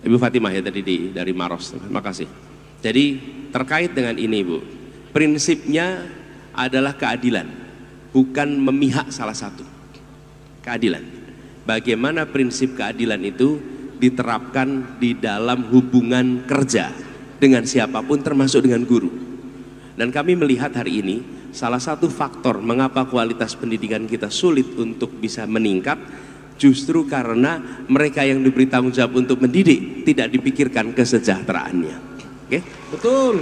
Ibu Fatimah ya tadi di, dari Maros. Terima kasih. Jadi terkait dengan ini Ibu, prinsipnya adalah keadilan, bukan memihak salah satu. Keadilan. Bagaimana prinsip keadilan itu diterapkan di dalam hubungan kerja dengan siapapun termasuk dengan guru. Dan kami melihat hari ini salah satu faktor mengapa kualitas pendidikan kita sulit untuk bisa meningkat justru karena mereka yang diberi tanggung jawab untuk mendidik tidak dipikirkan kesejahteraannya. Oke? Okay? Betul.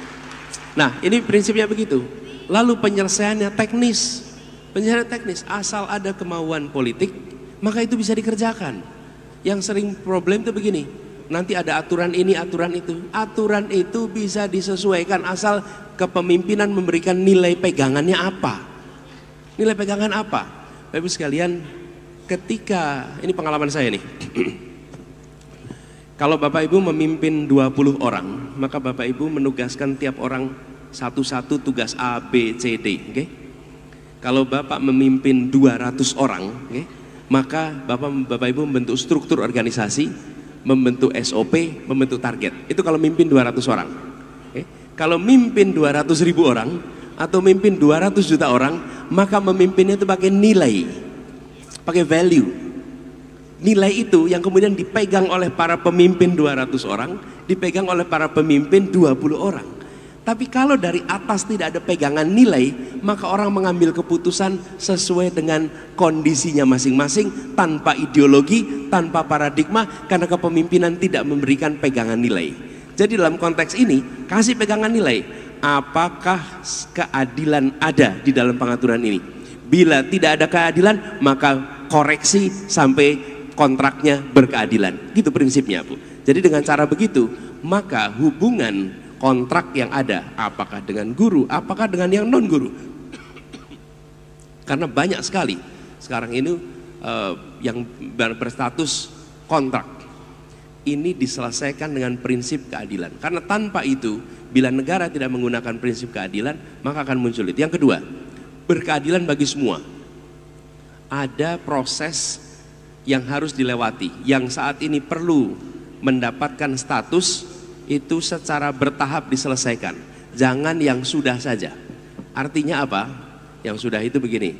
nah, ini prinsipnya begitu. Lalu penyelesaiannya teknis. Penyelesaian teknis asal ada kemauan politik, maka itu bisa dikerjakan. Yang sering problem itu begini, nanti ada aturan ini, aturan itu. Aturan itu bisa disesuaikan asal kepemimpinan memberikan nilai pegangannya apa. Nilai pegangan apa? Bapak sekalian, ketika ini pengalaman saya nih. Kalau Bapak Ibu memimpin 20 orang, maka Bapak Ibu menugaskan tiap orang satu-satu tugas A, B, C, D, Okay? Kalau Bapak memimpin 200 orang, Okay? Maka Bapak Bapak Ibu membentuk struktur organisasi, membentuk SOP, membentuk target. Itu kalau mimpin 200 orang. Okay? Kalau mimpin 200 ribu orang atau mimpin 200 juta orang, maka memimpinnya itu pakai nilai pakai value nilai itu yang kemudian dipegang oleh para pemimpin 200 orang dipegang oleh para pemimpin 20 orang tapi kalau dari atas tidak ada pegangan nilai, maka orang mengambil keputusan sesuai dengan kondisinya masing-masing, tanpa ideologi, tanpa paradigma, karena kepemimpinan tidak memberikan pegangan nilai. Jadi dalam konteks ini, kasih pegangan nilai, apakah keadilan ada di dalam pengaturan ini? Bila tidak ada keadilan, maka koreksi sampai kontraknya berkeadilan. Gitu prinsipnya, Bu. Jadi dengan cara begitu, maka hubungan kontrak yang ada, apakah dengan guru, apakah dengan yang non guru. Karena banyak sekali sekarang ini uh, yang berstatus kontrak. Ini diselesaikan dengan prinsip keadilan. Karena tanpa itu, bila negara tidak menggunakan prinsip keadilan, maka akan muncul itu. Yang kedua, berkeadilan bagi semua ada proses yang harus dilewati, yang saat ini perlu mendapatkan status itu secara bertahap diselesaikan. Jangan yang sudah saja. Artinya apa? Yang sudah itu begini.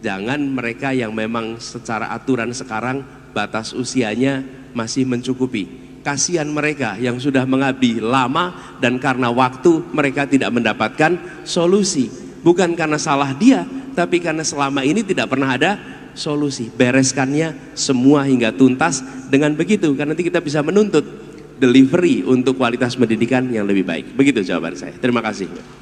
Jangan mereka yang memang secara aturan sekarang batas usianya masih mencukupi. Kasihan mereka yang sudah mengabdi lama dan karena waktu mereka tidak mendapatkan solusi. Bukan karena salah dia, tapi karena selama ini tidak pernah ada solusi. Bereskannya semua hingga tuntas dengan begitu karena nanti kita bisa menuntut delivery untuk kualitas pendidikan yang lebih baik. Begitu jawaban saya. Terima kasih.